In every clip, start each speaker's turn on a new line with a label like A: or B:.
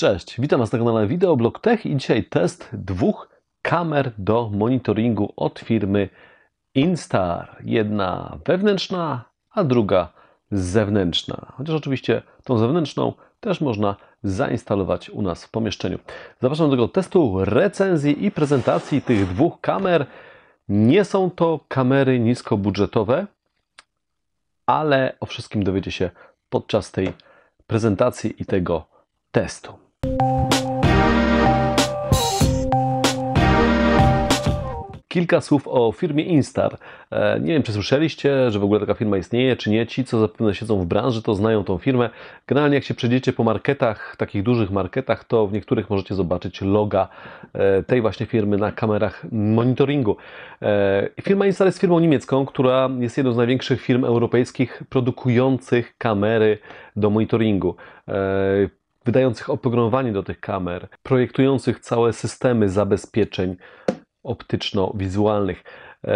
A: Cześć, witam Was na kanale Videoblog Tech i dzisiaj test dwóch kamer do monitoringu od firmy Instar. Jedna wewnętrzna, a druga zewnętrzna. Chociaż oczywiście tą zewnętrzną też można zainstalować u nas w pomieszczeniu. Zapraszam do tego testu, recenzji i prezentacji tych dwóch kamer. Nie są to kamery niskobudżetowe, ale o wszystkim dowiecie się podczas tej prezentacji i tego testu. Kilka słów o firmie Instar. E, nie wiem, czy słyszeliście, że w ogóle taka firma istnieje, czy nie. Ci, co zapewne siedzą w branży, to znają tą firmę. Generalnie, jak się przejdziecie po marketach, takich dużych marketach, to w niektórych możecie zobaczyć loga e, tej właśnie firmy na kamerach monitoringu. E, firma Instar jest firmą niemiecką, która jest jedną z największych firm europejskich produkujących kamery do monitoringu wydających oprogramowanie do tych kamer, projektujących całe systemy zabezpieczeń optyczno-wizualnych. E,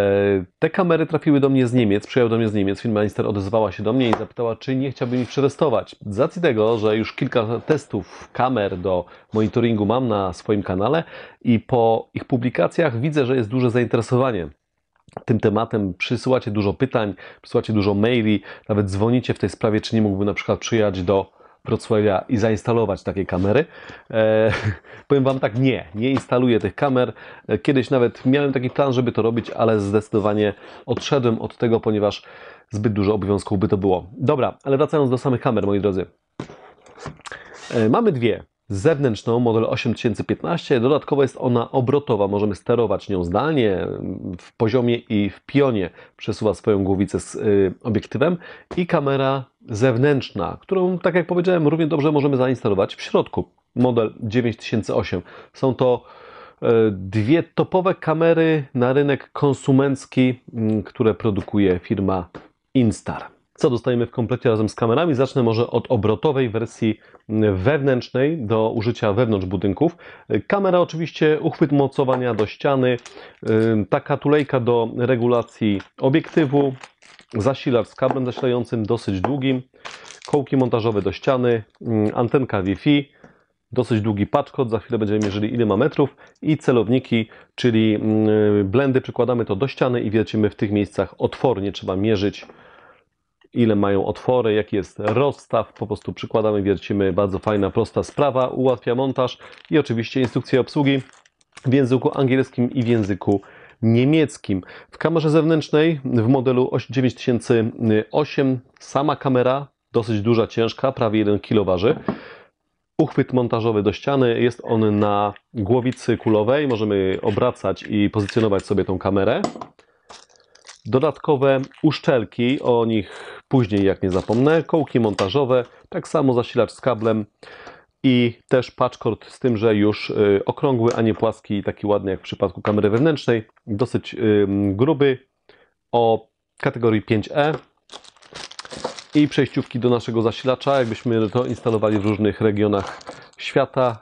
A: te kamery trafiły do mnie z Niemiec, przyjechał do mnie z Niemiec, firma Inster odezwała się do mnie i zapytała, czy nie chciałbym ich przetestować. Z racji tego, że już kilka testów kamer do monitoringu mam na swoim kanale i po ich publikacjach widzę, że jest duże zainteresowanie tym tematem, przysyłacie dużo pytań, przysyłacie dużo maili, nawet dzwonicie w tej sprawie, czy nie mógłbym na przykład przyjechać do Wrocławia i zainstalować takie kamery. E, powiem Wam tak, nie, nie instaluję tych kamer. E, kiedyś nawet miałem taki plan, żeby to robić, ale zdecydowanie odszedłem od tego, ponieważ zbyt dużo obowiązków by to było. Dobra, ale wracając do samych kamer, moi drodzy. E, mamy dwie zewnętrzną, model 8015. Dodatkowo jest ona obrotowa, możemy sterować nią zdalnie w poziomie i w pionie. Przesuwa swoją głowicę z y, obiektywem i kamera zewnętrzna, którą, tak jak powiedziałem, równie dobrze możemy zainstalować w środku. Model 9008. Są to y, dwie topowe kamery na rynek konsumencki, y, które produkuje firma Instar co dostajemy w komplecie razem z kamerami. Zacznę może od obrotowej wersji wewnętrznej do użycia wewnątrz budynków. Kamera oczywiście, uchwyt mocowania do ściany, taka tulejka do regulacji obiektywu, zasilacz z kablem zasilającym dosyć długim, kołki montażowe do ściany, antenka Wi-Fi, dosyć długi paczkod, za chwilę będziemy mierzyli ile ma metrów i celowniki, czyli blendy przykładamy to do ściany i wiercimy w tych miejscach otwornie, trzeba mierzyć ile mają otwory, jaki jest rozstaw. Po prostu przykładamy, wiercimy. Bardzo fajna, prosta sprawa. Ułatwia montaż i oczywiście instrukcje obsługi w języku angielskim i w języku niemieckim. W kamerze zewnętrznej w modelu 9008 sama kamera, dosyć duża, ciężka, prawie 1 kg waży. Uchwyt montażowy do ściany, jest on na głowicy kulowej, możemy obracać i pozycjonować sobie tą kamerę. Dodatkowe uszczelki, o nich później jak nie zapomnę, kołki montażowe, tak samo zasilacz z kablem i też patchcord z tym, że już y, okrągły, a nie płaski, taki ładny jak w przypadku kamery wewnętrznej, dosyć gruby, o kategorii 5E i przejściówki do naszego zasilacza, jakbyśmy to instalowali w różnych regionach świata.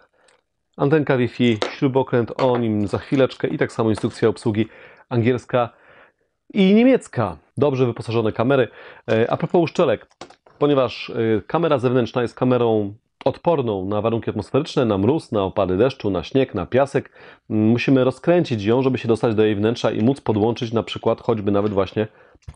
A: Antenka Wi-Fi, śrubokręt, o nim za chwileczkę i tak samo instrukcja obsługi angielska i niemiecka. Dobrze wyposażone kamery. E, a propos uszczelek, ponieważ e, kamera zewnętrzna jest kamerą odporną na warunki atmosferyczne, na mróz, na opady deszczu, na śnieg, na piasek. Mm, musimy rozkręcić ją, żeby się dostać do jej wnętrza i móc podłączyć na przykład choćby nawet właśnie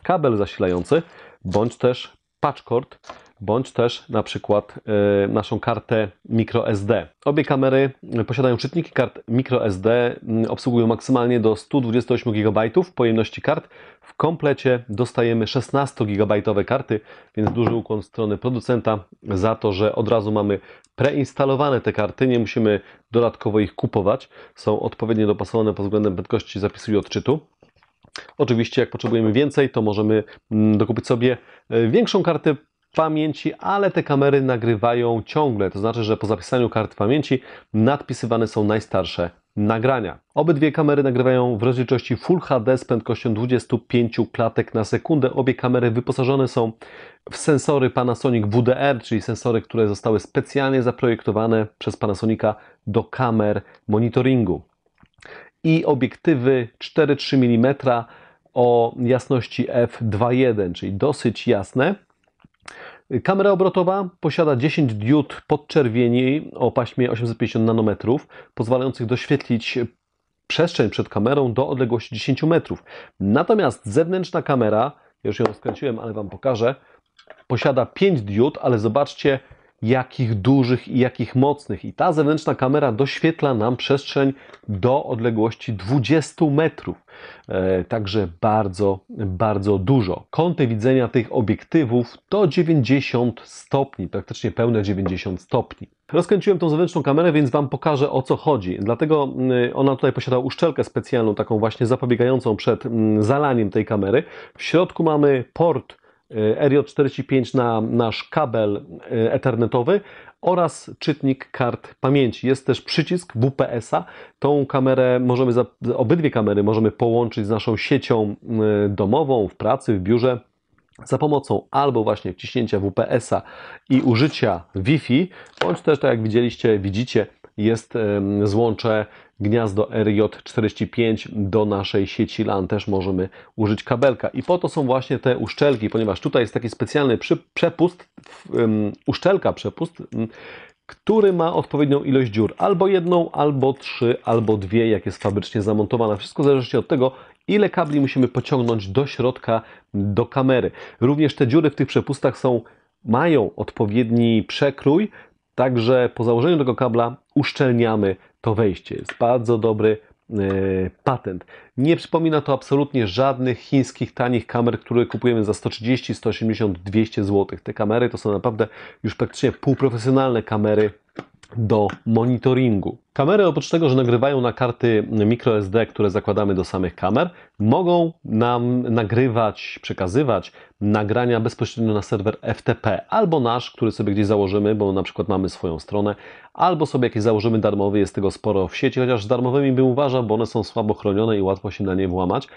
A: kabel zasilający, bądź też patchkord bądź też na przykład y, naszą kartę microSD. Obie kamery posiadają czytniki kart microSD, mm, obsługują maksymalnie do 128 GB pojemności kart. W komplecie dostajemy 16 GB karty, więc duży ukłon strony producenta za to, że od razu mamy preinstalowane te karty, nie musimy dodatkowo ich kupować. Są odpowiednio dopasowane pod względem prędkości zapisu i odczytu. Oczywiście, jak potrzebujemy więcej, to możemy mm, dokupić sobie e, większą kartę pamięci, ale te kamery nagrywają ciągle, to znaczy, że po zapisaniu karty pamięci nadpisywane są najstarsze nagrania. Obydwie kamery nagrywają w rozdzielczości Full HD z prędkością 25 klatek na sekundę. Obie kamery wyposażone są w sensory Panasonic WDR, czyli sensory, które zostały specjalnie zaprojektowane przez Panasonica do kamer monitoringu. I obiektywy 4,3 mm o jasności f2.1, czyli dosyć jasne Kamera obrotowa posiada 10 diod podczerwieni o paśmie 850 nanometrów, pozwalających doświetlić przestrzeń przed kamerą do odległości 10 metrów. Natomiast zewnętrzna kamera, już ją skręciłem, ale Wam pokażę, posiada 5 diod, ale zobaczcie, jakich dużych i jakich mocnych. I ta zewnętrzna kamera doświetla nam przestrzeń do odległości 20 metrów. E, także bardzo, bardzo dużo. Kąty widzenia tych obiektywów to 90 stopni, praktycznie pełne 90 stopni. Rozkręciłem tą zewnętrzną kamerę, więc Wam pokażę o co chodzi. Dlatego mm, ona tutaj posiada uszczelkę specjalną, taką właśnie zapobiegającą przed mm, zalaniem tej kamery. W środku mamy port E, RJ45 na nasz kabel e, ethernetowy oraz czytnik kart pamięci. Jest też przycisk WPS-a. Tą kamerę możemy, obydwie kamery możemy połączyć z naszą siecią e, domową, w pracy, w biurze za pomocą albo właśnie wciśnięcia WPS-a i użycia Wi-Fi, bądź też, tak jak widzieliście, widzicie, jest złącze gniazdo RJ45 do naszej sieci LAN też możemy użyć kabelka. I po to są właśnie te uszczelki, ponieważ tutaj jest taki specjalny przepust, um, uszczelka przepust, um, który ma odpowiednią ilość dziur, albo jedną, albo trzy, albo dwie, jak jest fabrycznie zamontowana. Wszystko zależy od tego, ile kabli musimy pociągnąć do środka, do kamery. Również te dziury w tych przepustach są, mają odpowiedni przekrój, także po założeniu tego kabla uszczelniamy to wejście. Jest bardzo dobry e, patent. Nie przypomina to absolutnie żadnych chińskich tanich kamer, które kupujemy za 130, 180, 200 zł. Te kamery to są naprawdę już praktycznie półprofesjonalne kamery do monitoringu. Kamery oprócz tego, że nagrywają na karty microSD, które zakładamy do samych kamer, mogą nam nagrywać, przekazywać nagrania bezpośrednio na serwer FTP albo nasz, który sobie gdzieś założymy, bo na przykład mamy swoją stronę, albo sobie jakiś założymy darmowy, jest tego sporo w sieci, chociaż darmowymi bym uważał, bo one są słabo chronione i łatwo się na nie włamać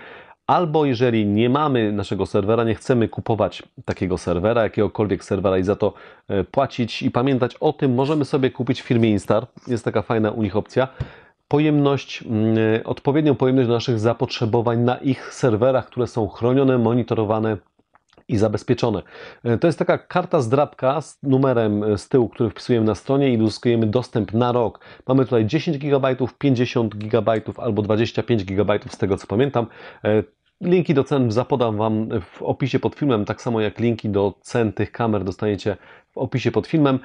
A: albo jeżeli nie mamy naszego serwera, nie chcemy kupować takiego serwera, jakiegokolwiek serwera i za to e, płacić i pamiętać o tym, możemy sobie kupić w firmie Instar. Jest taka fajna u nich opcja. Pojemność, mm, e, odpowiednią pojemność do naszych zapotrzebowań na ich serwerach, które są chronione, monitorowane i zabezpieczone. E, to jest taka karta zdrabka z numerem z tyłu, który wpisujemy na stronie i uzyskujemy dostęp na rok. Mamy tutaj 10 GB, 50 GB albo 25 GB z tego co pamiętam. Linki do cen zapodam Wam w opisie pod filmem, tak samo jak linki do cen tych kamer dostaniecie w opisie pod filmem.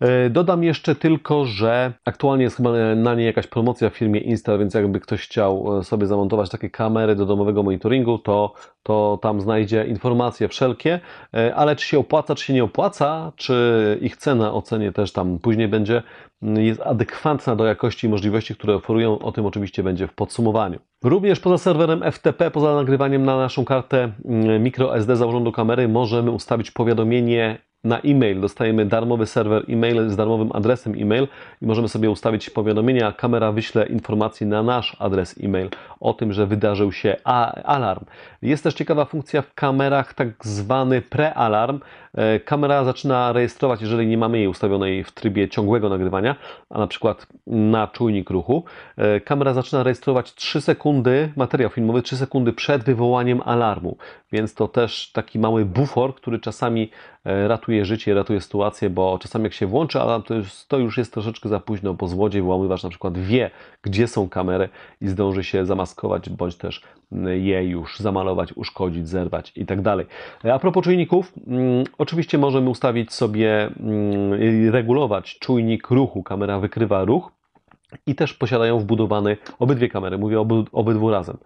A: E, dodam jeszcze tylko, że aktualnie jest chyba na niej jakaś promocja w firmie Insta, więc jakby ktoś chciał e, sobie zamontować takie kamery do domowego monitoringu, to, to tam znajdzie informacje wszelkie, e, ale czy się opłaca, czy się nie opłaca, czy ich cena ocenie też tam później będzie, jest adekwatna do jakości i możliwości, które oferują. O tym oczywiście będzie w podsumowaniu. Również poza serwerem FTP, poza nagrywaniem na naszą kartę microSD z do kamery, możemy ustawić powiadomienie na e-mail. Dostajemy darmowy serwer e-mail z darmowym adresem e-mail i możemy sobie ustawić powiadomienia. Kamera wyśle informacji na nasz adres e-mail o tym, że wydarzył się alarm. Jest też ciekawa funkcja w kamerach, tak zwany prealarm. E, kamera zaczyna rejestrować, jeżeli nie mamy jej ustawionej w trybie ciągłego nagrywania, a na przykład na czujnik ruchu. E, kamera zaczyna rejestrować 3 sekundy, materiał filmowy 3 sekundy przed wywołaniem alarmu, więc to też taki mały bufor, który czasami e, ratuje ratuje życie, ratuje sytuację, bo czasami jak się włączy alarm, to już, to już jest troszeczkę za późno, bo złodziej, włamywacz na przykład wie, gdzie są kamery i zdąży się zamaskować, bądź też mm, je już zamalować, uszkodzić, zerwać i tak dalej. E, a propos czujników, mm, oczywiście możemy ustawić sobie, mm, regulować czujnik ruchu. Kamera wykrywa ruch, i też posiadają wbudowany obydwie kamery, mówię obydwu razem.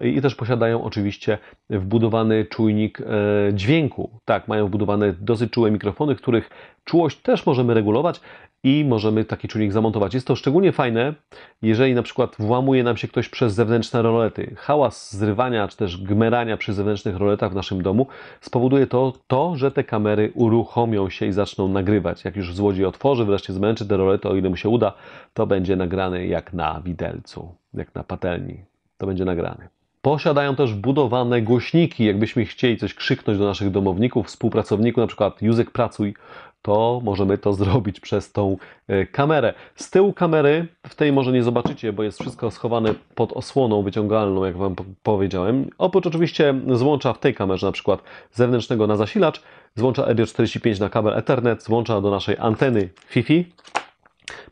A: I też posiadają oczywiście wbudowany czujnik e, dźwięku. Tak, mają wbudowane dosyć czułe mikrofony, których czułość też możemy regulować, i możemy taki czujnik zamontować. Jest to szczególnie fajne, jeżeli na przykład włamuje nam się ktoś przez zewnętrzne rolety. Hałas zrywania czy też gmerania przy zewnętrznych roletach w naszym domu spowoduje to, to, że te kamery uruchomią się i zaczną nagrywać. Jak już złodziej otworzy, wreszcie zmęczy te rolety, o ile mu się uda, to będzie nagrany jak na widelcu, jak na patelni. To będzie nagrany. Posiadają też wbudowane głośniki. Jakbyśmy chcieli coś krzyknąć do naszych domowników, współpracowników, na przykład Józek pracuj, to możemy to zrobić przez tą e, kamerę. Z tyłu kamery, w tej może nie zobaczycie, bo jest wszystko schowane pod osłoną wyciągalną, jak Wam powiedziałem. Oprócz oczywiście złącza w tej kamerze na przykład zewnętrznego na zasilacz, złącza EDIO45 na kabel Ethernet, złącza do naszej anteny FIFI.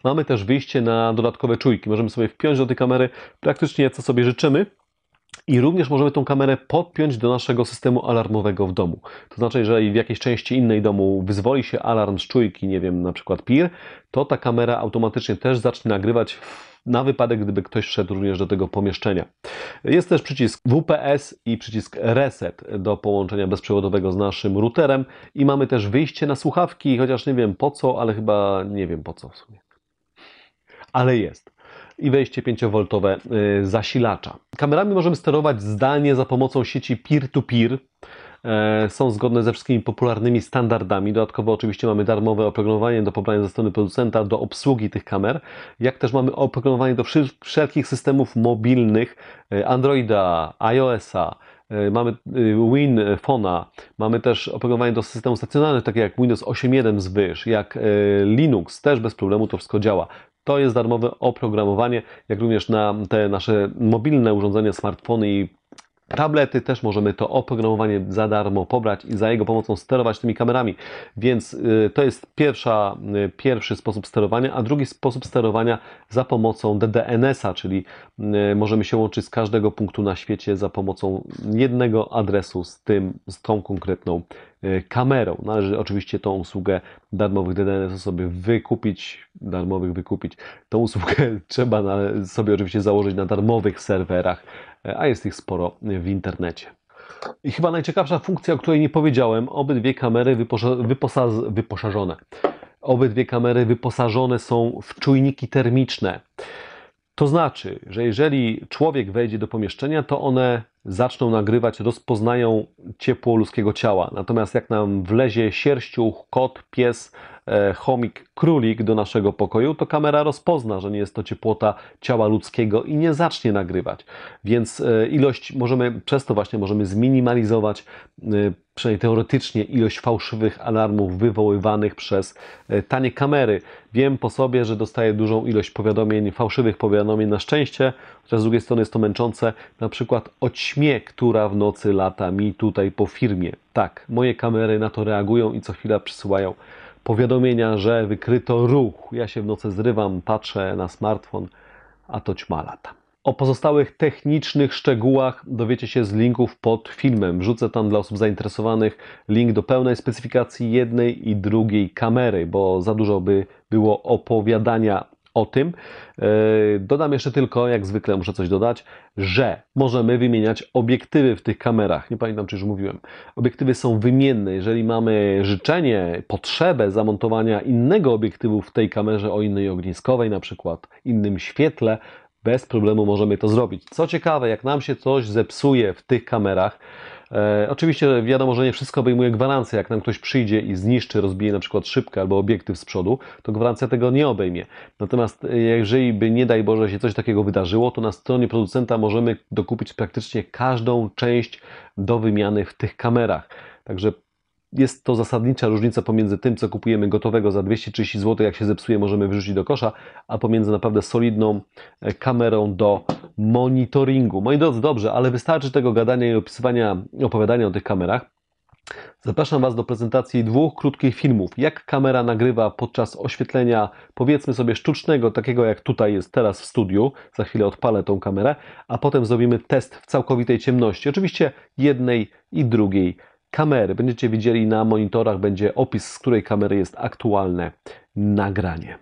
A: Mamy też wyjście na dodatkowe czujki. Możemy sobie wpiąć do tej kamery praktycznie co sobie życzymy. I również możemy tą kamerę podpiąć do naszego systemu alarmowego w domu. To znaczy, jeżeli w jakiejś części innej domu wyzwoli się alarm z czujki, nie wiem, na przykład PIR, to ta kamera automatycznie też zacznie nagrywać na wypadek, gdyby ktoś wszedł również do tego pomieszczenia. Jest też przycisk WPS i przycisk Reset do połączenia bezprzewodowego z naszym routerem i mamy też wyjście na słuchawki, chociaż nie wiem po co, ale chyba nie wiem po co w sumie. Ale jest i wejście 5V y, zasilacza. Kamerami możemy sterować zdalnie za pomocą sieci peer-to-peer. E, są zgodne ze wszystkimi popularnymi standardami. Dodatkowo, oczywiście, mamy darmowe oprogramowanie do pobrania ze strony producenta do obsługi tych kamer, jak też mamy oprogramowanie do wszelkich systemów mobilnych e, Androida, iOS-a, e, mamy y, Win mamy też oprogramowanie do systemów stacjonarnych, takie jak Windows 8.1 zwyż, jak Linux, też bez problemu to wszystko działa. To jest darmowe oprogramowanie, jak również na te nasze mobilne urządzenia, smartfony i tablety też możemy to oprogramowanie za darmo pobrać i za jego pomocą sterować tymi kamerami. Więc y, to jest pierwsza, y, pierwszy sposób sterowania, a drugi sposób sterowania za pomocą DDNS-a, czyli y, możemy się łączyć z każdego punktu na świecie za pomocą jednego adresu z, tym, z tą konkretną kamerą. Należy oczywiście tą usługę darmowych DDNS sobie wykupić, darmowych wykupić. Tą usługę trzeba sobie oczywiście założyć na darmowych serwerach a jest ich sporo w internecie. I chyba najciekawsza funkcja, o której nie powiedziałem, obydwie kamery wyposa wyposażone. Obydwie kamery wyposażone są w czujniki termiczne. To znaczy, że jeżeli człowiek wejdzie do pomieszczenia, to one zaczną nagrywać, rozpoznają ciepło ludzkiego ciała. Natomiast jak nam wlezie sierściuch, kot, pies, E, chomik królik do naszego pokoju, to kamera rozpozna, że nie jest to ciepłota ciała ludzkiego i nie zacznie nagrywać. Więc e, ilość możemy, przez to właśnie możemy zminimalizować e, przynajmniej teoretycznie ilość fałszywych alarmów wywoływanych przez tanie kamery. Wiem po sobie, że dostaję dużą ilość powiadomień, fałszywych powiadomień na szczęście, chociaż z drugiej strony jest to męczące, na przykład o ćmie, która w nocy lata mi tutaj po firmie. Tak, moje kamery na to reagują i co chwila przysyłają powiadomienia, że wykryto ruch. Ja się w nocy zrywam, patrzę na smartfon, a to ćma lata. O pozostałych technicznych szczegółach dowiecie się z linków pod filmem. Wrzucę tam dla osób zainteresowanych link do pełnej specyfikacji jednej i drugiej kamery, bo za dużo by było opowiadania o tym. E, dodam jeszcze tylko, jak zwykle muszę coś dodać, że możemy wymieniać obiektywy w tych kamerach. Nie pamiętam, czy już mówiłem. Obiektywy są wymienne. Jeżeli mamy życzenie, potrzebę zamontowania innego obiektywu w tej kamerze o innej ogniskowej, na przykład innym świetle, bez problemu możemy to zrobić. Co ciekawe, jak nam się coś zepsuje w tych kamerach, E, oczywiście wiadomo, że nie wszystko obejmuje gwarancja. Jak nam ktoś przyjdzie i zniszczy, rozbije na przykład szybkę albo obiektyw z przodu, to gwarancja tego nie obejmie. Natomiast e, jeżeli by nie daj Boże się coś takiego wydarzyło, to na stronie producenta możemy dokupić praktycznie każdą część do wymiany w tych kamerach. Także jest to zasadnicza różnica pomiędzy tym, co kupujemy gotowego za 230 zł, jak się zepsuje, możemy wyrzucić do kosza, a pomiędzy naprawdę solidną e, kamerą do monitoringu. Moi drodzy, dobrze, ale wystarczy tego gadania i opisywania, opowiadania o tych kamerach. Zapraszam Was do prezentacji dwóch krótkich filmów. Jak kamera nagrywa podczas oświetlenia, powiedzmy sobie, sztucznego, takiego jak tutaj jest teraz w studiu. Za chwilę odpalę tą kamerę, a potem zrobimy test w całkowitej ciemności. Oczywiście jednej i drugiej kamery. Będziecie widzieli na monitorach, będzie opis, z której kamery jest aktualne nagranie.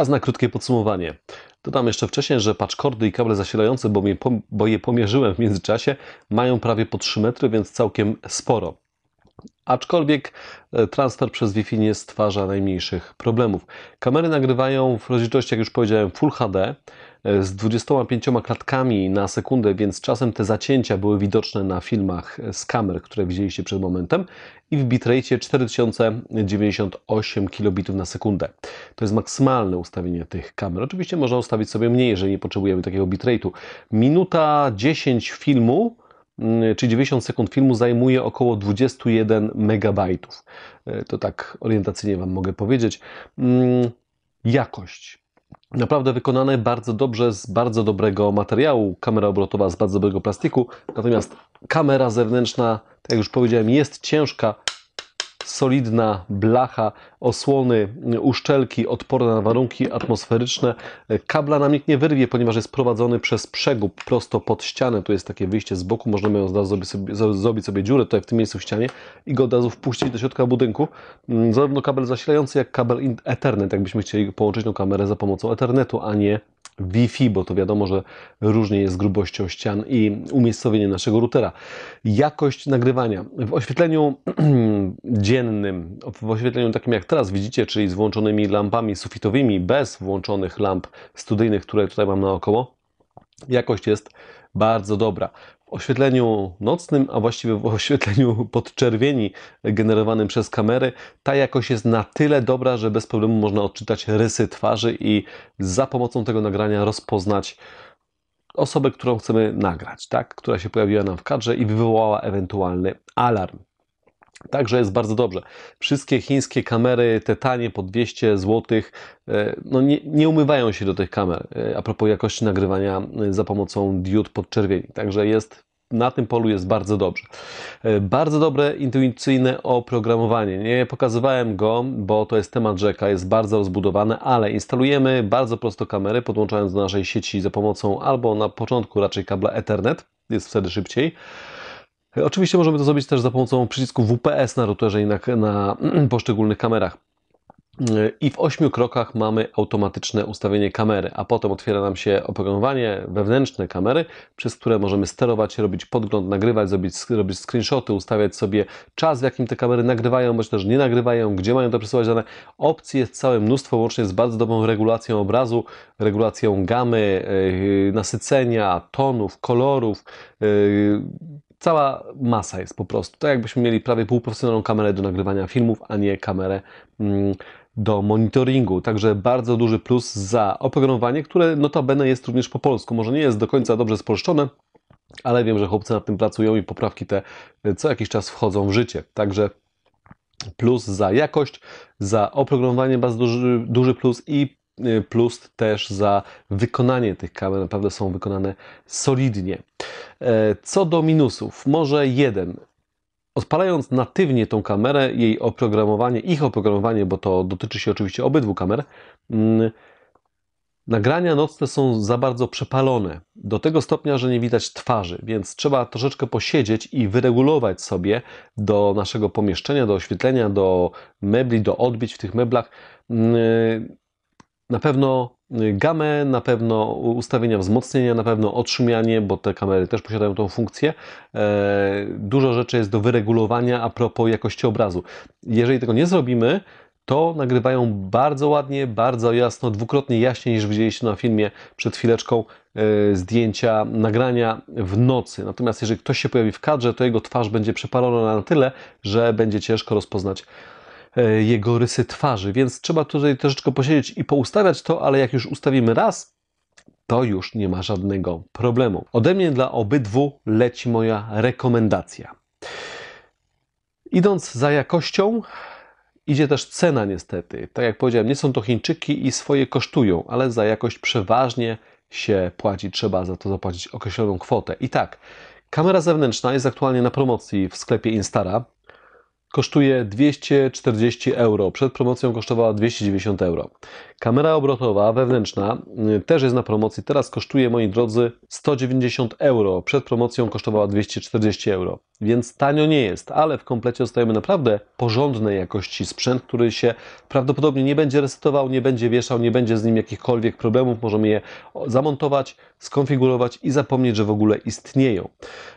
A: Czas na krótkie podsumowanie. Dodam jeszcze wcześniej, że paczkordy i kable zasilające, bo, mi, bo je pomierzyłem w międzyczasie, mają prawie po 3 metry, więc całkiem sporo. Aczkolwiek e, transfer przez Wi-Fi nie stwarza najmniejszych problemów. Kamery nagrywają w rozdzielczości, jak już powiedziałem, Full HD. E, z 25 klatkami na sekundę, więc czasem te zacięcia były widoczne na filmach z kamer, które widzieliście przed momentem i w bitrate 4098 kilobitów na sekundę. To jest maksymalne ustawienie tych kamer. Oczywiście można ustawić sobie mniej, jeżeli nie potrzebujemy takiego bitrate'u. Minuta 10 filmu mm, czy 90 sekund filmu zajmuje około 21 megabajtów. E, to tak orientacyjnie Wam mogę powiedzieć. Mm, jakość naprawdę wykonane bardzo dobrze z bardzo dobrego materiału, kamera obrotowa z bardzo dobrego plastiku, natomiast kamera zewnętrzna, tak jak już powiedziałem, jest ciężka, solidna blacha, osłony, uszczelki odporne na warunki atmosferyczne. Kabla nam nikt nie wyrwie, ponieważ jest prowadzony przez przegub prosto pod ścianę. Tu jest takie wyjście z boku, możemy od razu sobie, zrobić sobie dziurę tutaj w tym miejscu w ścianie i go od razu wpuścić do środka budynku. Mm, zarówno kabel zasilający, jak kabel Ethernet, jakbyśmy chcieli połączyć tą kamerę za pomocą Ethernetu, a nie Wi-Fi, bo to wiadomo, że różnie jest z grubością ścian i umiejscowienie naszego routera. Jakość nagrywania. W oświetleniu dziennym, w oświetleniu takim jak teraz widzicie, czyli z włączonymi lampami sufitowymi, bez włączonych lamp studyjnych, które tutaj mam naokoło, jakość jest bardzo dobra oświetleniu nocnym, a właściwie w oświetleniu podczerwieni generowanym przez kamery, ta jakość jest na tyle dobra, że bez problemu można odczytać rysy twarzy i za pomocą tego nagrania rozpoznać osobę, którą chcemy nagrać, tak? która się pojawiła nam w kadrze i wywołała ewentualny alarm. Także jest bardzo dobrze. Wszystkie chińskie kamery, te tanie po 200 zł, e, no nie, nie umywają się do tych kamer. E, a propos jakości nagrywania e, za pomocą diod podczerwieni. Także jest na tym polu jest bardzo dobrze. Bardzo dobre intuicyjne oprogramowanie. Nie pokazywałem go, bo to jest temat rzeka, jest bardzo rozbudowane, ale instalujemy bardzo prosto kamery, podłączając do naszej sieci za pomocą albo na początku raczej kabla Ethernet, jest wtedy szybciej Oczywiście możemy to zrobić też za pomocą przycisku WPS na routerze i na, na poszczególnych kamerach. I w ośmiu krokach mamy automatyczne ustawienie kamery, a potem otwiera nam się oprogramowanie wewnętrzne kamery, przez które możemy sterować, robić podgląd, nagrywać, zrobić, robić screenshoty, ustawiać sobie czas, w jakim te kamery nagrywają, bądź też nie nagrywają, gdzie mają to przesyłać dane. Opcji jest całe mnóstwo, łącznie z bardzo dobrą regulacją obrazu, regulacją gamy, yy, nasycenia, tonów, kolorów yy, cała masa jest po prostu. To tak jakbyśmy mieli prawie półprofesjonalną kamerę do nagrywania filmów, a nie kamerę mm, do monitoringu. Także bardzo duży plus za oprogramowanie, które notabene jest również po polsku. Może nie jest do końca dobrze spolszczone, ale wiem, że chłopcy nad tym pracują i poprawki te e, co jakiś czas wchodzą w życie. Także plus za jakość, za oprogramowanie bardzo duży, duży plus i e, plus też za wykonanie tych kamer. Naprawdę są wykonane solidnie. E, co do minusów, może jeden. Odpalając natywnie tą kamerę, jej oprogramowanie, ich oprogramowanie, bo to dotyczy się oczywiście obydwu kamer, mm, Nagrania nocne są za bardzo przepalone, do tego stopnia, że nie widać twarzy, więc trzeba troszeczkę posiedzieć i wyregulować sobie do naszego pomieszczenia, do oświetlenia, do mebli, do odbić w tych meblach mm, na pewno y, gamę, na pewno ustawienia wzmocnienia, na pewno odszumianie, bo te kamery też posiadają tą funkcję. E, dużo rzeczy jest do wyregulowania a propos jakości obrazu. Jeżeli tego nie zrobimy, to nagrywają bardzo ładnie, bardzo jasno, dwukrotnie jaśniej niż widzieliście na filmie przed chwileczką e, zdjęcia, nagrania w nocy. Natomiast jeżeli ktoś się pojawi w kadrze, to jego twarz będzie przepalona na tyle, że będzie ciężko rozpoznać E, jego rysy twarzy, więc trzeba tutaj troszeczkę posiedzieć i poustawiać to, ale jak już ustawimy raz, to już nie ma żadnego problemu. Ode mnie dla obydwu leci moja rekomendacja. Idąc za jakością, idzie też cena niestety. Tak jak powiedziałem, nie są to Chińczyki i swoje kosztują, ale za jakość przeważnie się płaci, trzeba za to zapłacić określoną kwotę. I tak, kamera zewnętrzna jest aktualnie na promocji w sklepie Instara kosztuje 240 euro. Przed promocją kosztowała 290 euro. Kamera obrotowa wewnętrzna y, też jest na promocji. Teraz kosztuje, moi drodzy, 190 euro. Przed promocją kosztowała 240 euro, więc tanio nie jest, ale w komplecie dostajemy naprawdę porządnej jakości sprzęt, który się prawdopodobnie nie będzie resetował, nie będzie wieszał, nie będzie z nim jakichkolwiek problemów. Możemy je zamontować, skonfigurować i zapomnieć, że w ogóle istnieją.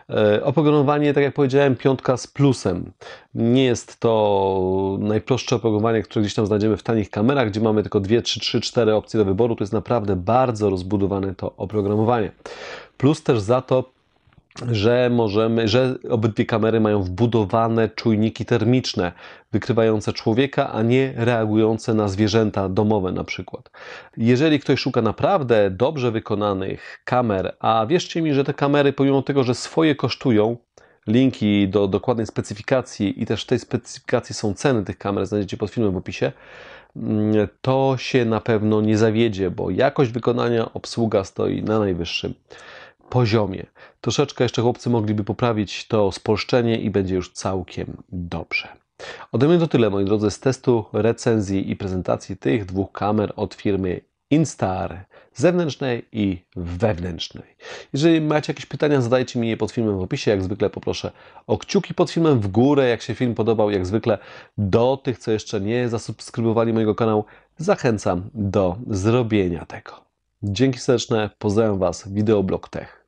A: E, oprogramowanie, tak jak powiedziałem, piątka z plusem. Nie jest to najprostsze oprogramowanie, które gdzieś tam znajdziemy w tanich kamerach, gdzie mamy tylko dwie, trzy czy 3-4 opcje do wyboru. To jest naprawdę bardzo rozbudowane to oprogramowanie. Plus też za to że możemy, że obydwie kamery mają wbudowane czujniki termiczne, wykrywające człowieka, a nie reagujące na zwierzęta domowe na przykład. Jeżeli ktoś szuka naprawdę dobrze wykonanych kamer, a wierzcie mi, że te kamery pomimo tego, że swoje kosztują, linki do dokładnej specyfikacji i też w tej specyfikacji są ceny tych kamer, znajdziecie pod filmem w opisie, mm, to się na pewno nie zawiedzie, bo jakość wykonania, obsługa stoi na najwyższym poziomie. Troszeczkę jeszcze chłopcy mogliby poprawić to spolszczenie i będzie już całkiem dobrze. Ode mnie to tyle, moi drodzy, z testu, recenzji i prezentacji tych dwóch kamer od firmy Instar zewnętrznej i wewnętrznej. Jeżeli macie jakieś pytania, zadajcie mi je pod filmem w opisie. Jak zwykle poproszę o kciuki pod filmem w górę, jak się film podobał. Jak zwykle do tych, co jeszcze nie zasubskrybowali mojego kanału, zachęcam do zrobienia tego. Dzięki serdeczne, pozdrawiam Was, Wideoblog Tech.